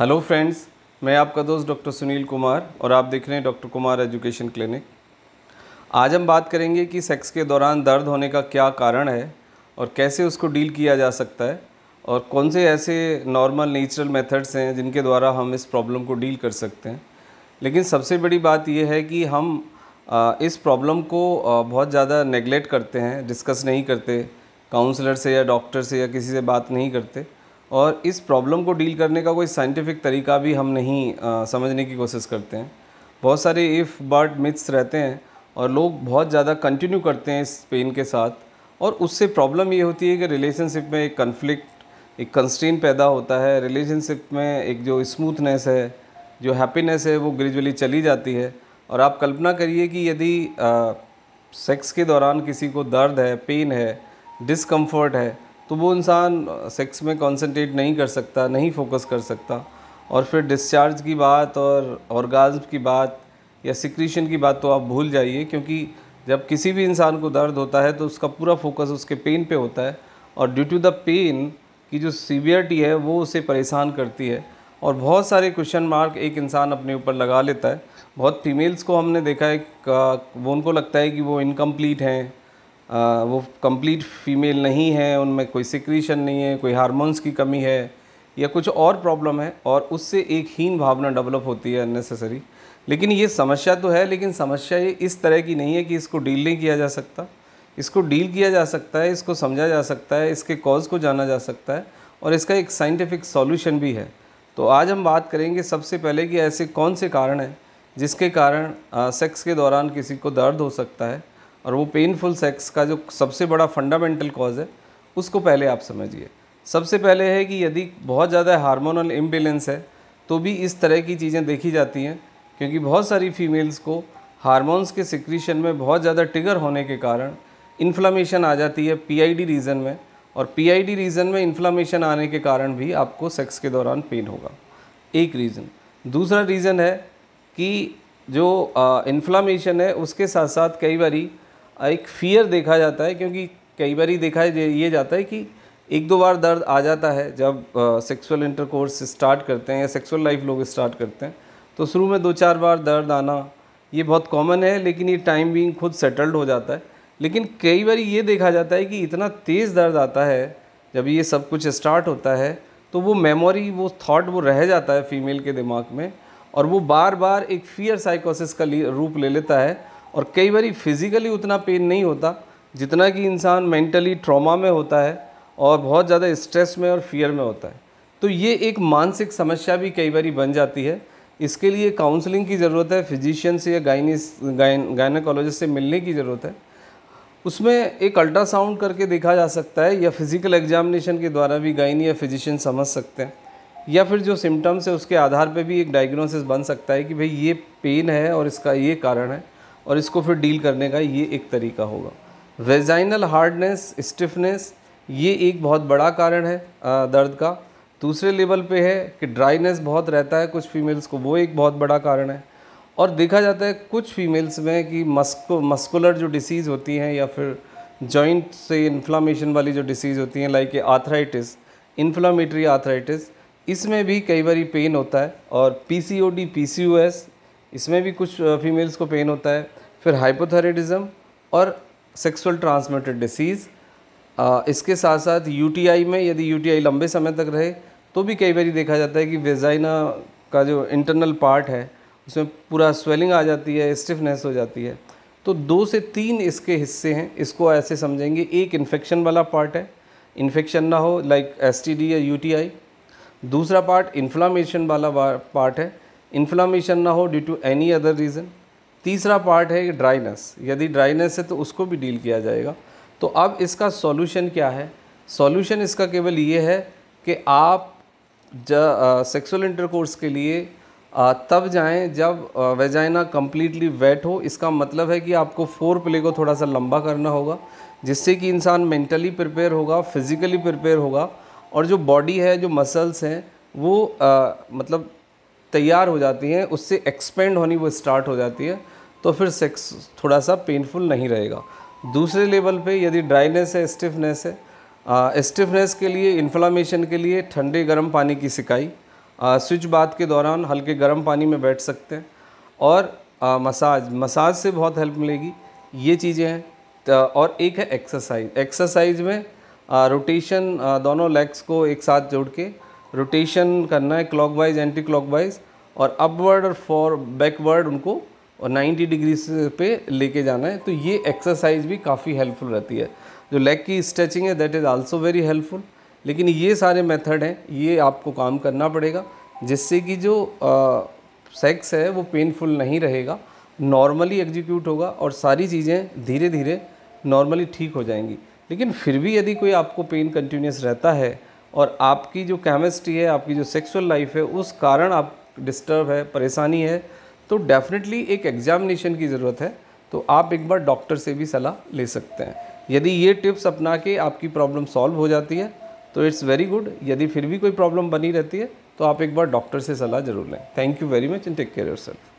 hello friends मैं आपका दोस्त डॉक्टर सुनील कुमार और आप देख रहे हैं डॉक्टर कुमार एजुकेशन क्लिनिक आज हम बात करेंगे कि सेक्स के दौरान दर्द होने का क्या कारण है और कैसे उसको डील किया जा सकता है और कौन से ऐसे नॉर्मल नेचुरल मेथड्स हैं जिनके द्वारा हम इस प्रॉब्लम को डील कर सकते हैं लेकिन सबसे बड़ी बात यह है कि हम इस प्रॉब्लम को बहुत ज़्यादा नेगलेक्ट करते हैं डिस्कस नहीं करते काउंसलर से या डॉक्टर से या किसी से बात नहीं करते और इस प्रॉब्लम को डील करने का कोई साइंटिफिक तरीका भी हम नहीं आ, समझने की कोशिश करते हैं बहुत सारे इफ़ बट मिथ्स रहते हैं और लोग बहुत ज़्यादा कंटिन्यू करते हैं इस पेन के साथ और उससे प्रॉब्लम ये होती है कि रिलेशनशिप में एक कन्फ्लिक्ट एक कंस्टेंट पैदा होता है रिलेशनशिप में एक जो स्मूथनेस है जो हैप्पीनेस है वो ग्रेजुअली चली जाती है और आप कल्पना करिए कि यदि सेक्स के दौरान किसी को दर्द है पेन है डिसकम्फर्ट है तो वो इंसान सेक्स में कंसंट्रेट नहीं कर सकता नहीं फोकस कर सकता और फिर डिस्चार्ज की बात और ऑर्गाज्म की बात या सिक्रीशन की बात तो आप भूल जाइए क्योंकि जब किसी भी इंसान को दर्द होता है तो उसका पूरा फोकस उसके पेन पे होता है और ड्यू टू द पेन की जो सीवियरटी है वो उसे परेशान करती है और बहुत सारे क्वेश्चन मार्क एक इंसान अपने ऊपर लगा लेता है बहुत फीमेल्स को हमने देखा है वो उनको लगता है कि वो इनकम्प्लीट हैं आ, वो कंप्लीट फीमेल नहीं है उनमें कोई सिक्रीशन नहीं है कोई हार्मोन्स की कमी है या कुछ और प्रॉब्लम है और उससे एक हीन भावना डेवलप होती है अननेसेसरी लेकिन ये समस्या तो है लेकिन समस्या ये इस तरह की नहीं है कि इसको डील नहीं किया जा सकता इसको डील किया जा सकता है इसको समझा जा सकता है इसके कॉज को जाना जा सकता है और इसका एक साइंटिफिक सॉल्यूशन भी है तो आज हम बात करेंगे सबसे पहले कि ऐसे कौन से कारण हैं जिसके कारण आ, सेक्स के दौरान किसी को दर्द हो सकता है और वो पेनफुल सेक्स का जो सबसे बड़ा फंडामेंटल कॉज है उसको पहले आप समझिए सबसे पहले है कि यदि बहुत ज़्यादा हार्मोनल इम्बेलेंस है तो भी इस तरह की चीज़ें देखी जाती हैं क्योंकि बहुत सारी फीमेल्स को हार्मोन्स के सिक्रीशन में बहुत ज़्यादा टिगर होने के कारण इन्फ्लामेशन आ जाती है पीआईडी रीज़न में और पीआईडी रीज़न में इन्फ्लामेशन आने के कारण भी आपको सेक्स के दौरान पेन होगा एक रीज़न दूसरा रीज़न है कि जो इन्फ्लामेशन है उसके साथ साथ कई बारी एक फियर देखा जाता है क्योंकि कई बार ही देखा ये जाता है कि एक दो बार दर्द आ जाता है जब सेक्सुअल इंटरकोर्स स्टार्ट करते हैं या सेक्सुअल लाइफ लोग स्टार्ट करते हैं तो शुरू में दो चार बार दर्द आना ये बहुत कॉमन है लेकिन ये टाइम बीइंग खुद सेटल्ड हो जाता है लेकिन कई बार ये देखा जाता है कि इतना तेज़ दर्द आता है जब ये सब कुछ स्टार्ट होता है तो वो मेमोरी वो थॉट वो रह जाता है फीमेल के दिमाग में और वो बार बार एक फियर साइकोसिस का रूप ले लेता है और कई बार फिज़िकली उतना पेन नहीं होता जितना कि इंसान मेंटली ट्रॉमा में होता है और बहुत ज़्यादा स्ट्रेस में और फियर में होता है तो ये एक मानसिक समस्या भी कई बार बन जाती है इसके लिए काउंसलिंग की ज़रूरत है फिजिशियन से या गाइनिस गाइन गायनाकोलॉजिस्ट से मिलने की ज़रूरत है उसमें एक अल्ट्रासाउंड करके देखा जा सकता है या फिज़िकल एग्जामिनेशन के द्वारा भी गाइनी या फिजिशियन समझ सकते हैं या फिर जो सिम्टम्स है उसके आधार पर भी एक डायग्नोसिस बन सकता है कि भाई ये पेन है और इसका ये कारण है और इसको फिर डील करने का ये एक तरीका होगा वेजाइनल हार्डनेस स्टिफनेस ये एक बहुत बड़ा कारण है दर्द का दूसरे लेवल पे है कि ड्राइनेस बहुत रहता है कुछ फीमेल्स को वो एक बहुत बड़ा कारण है और देखा जाता है कुछ फीमेल्स में कि मस्को मस्कुलर जो डिसीज़ होती हैं या फिर जॉइंट से इन्फ्लामेशन वाली जो डिसीज़ होती हैं लाइक आर्थराइटिस इन्फ्लामेटरी आर्थराइटिस इसमें भी कई बार पेन होता है और P C O D P C O S इसमें भी कुछ फीमेल्स को पेन होता है फिर हाइपोथायरेडिज्म और सेक्सुअल ट्रांसमिटेड डिसीज़ इसके साथ साथ यूटीआई में यदि यूटीआई लंबे समय तक रहे तो भी कई बार देखा जाता है कि वेजाइना का जो इंटरनल पार्ट है उसमें पूरा स्वेलिंग आ जाती है स्टिफनेस हो जाती है तो दो से तीन इसके हिस्से हैं इसको ऐसे समझेंगे एक इन्फेक्शन वाला पार्ट है इन्फेक्शन ना हो लाइक एस या आई दूसरा पार्ट इन्फ्लामेशन वाला पार्ट है इन्फ्लामेशन ना हो due to any other reason तीसरा पार्ट है ड्राइनेस यदि ड्राइनेस है तो उसको भी डील किया जाएगा तो अब इसका सॉल्यूशन क्या है सॉल्यूशन इसका केवल ये है कि आप सेक्सुअल इंटरकोर्स के लिए आ, तब जाएं जब वेजाइना कम्प्लीटली वेट हो इसका मतलब है कि आपको फोर प्ले को थोड़ा सा लंबा करना होगा जिससे कि इंसान मेंटली प्रिपेयर होगा फिज़िकली प्रिपेयर होगा और जो बॉडी है जो मसल्स हैं वो आ, मतलब तैयार हो जाती हैं उससे एक्सपेंड होनी वो स्टार्ट हो जाती है तो फिर सेक्स थोड़ा सा पेनफुल नहीं रहेगा दूसरे लेवल पे यदि ड्राइनेस है स्टिफनेस है स्टिफनेस के लिए इन्फ्लामेशन के लिए ठंडे गर्म पानी की सिकाई स्विच बात के दौरान हल्के गर्म पानी में बैठ सकते हैं और आ, मसाज मसाज से बहुत हेल्प मिलेगी ये चीज़ें हैं और एक है एक्सरसाइज एक्सरसाइज में रोटेशन दोनों लेग्स को एक साथ जोड़ के रोटेशन करना है क्लॉकवाइज एंटी क्लॉकवाइज और अपवर्ड और फॉर बैकवर्ड उनको और 90 डिग्री पे लेके जाना है तो ये एक्सरसाइज भी काफ़ी हेल्पफुल रहती है जो लेग की स्ट्रेचिंग है that is also very helpful लेकिन ये सारे मेथड हैं ये आपको काम करना पड़ेगा जिससे कि जो सेक्स है वो पेनफुल नहीं रहेगा नॉर्मली एग्जीक्यूट होगा और सारी चीज़ें धीरे धीरे नॉर्मली ठीक हो जाएंगी लेकिन फिर भी यदि कोई आपको पेन कंटिन्यूस रहता है और आपकी जो केमिस्ट्री है आपकी जो सेक्सुअल लाइफ है उस कारण आप डिस्टर्ब है परेशानी है तो डेफिनेटली एक एग्जामिनेशन की ज़रूरत है तो आप एक बार डॉक्टर से भी सलाह ले सकते हैं यदि ये टिप्स अपना के आपकी प्रॉब्लम सॉल्व हो जाती है तो इट्स वेरी गुड यदि फिर भी कोई प्रॉब्लम बनी रहती है तो आप एक बार डॉक्टर से सलाह ज़रूर लें thank you very much and take care your self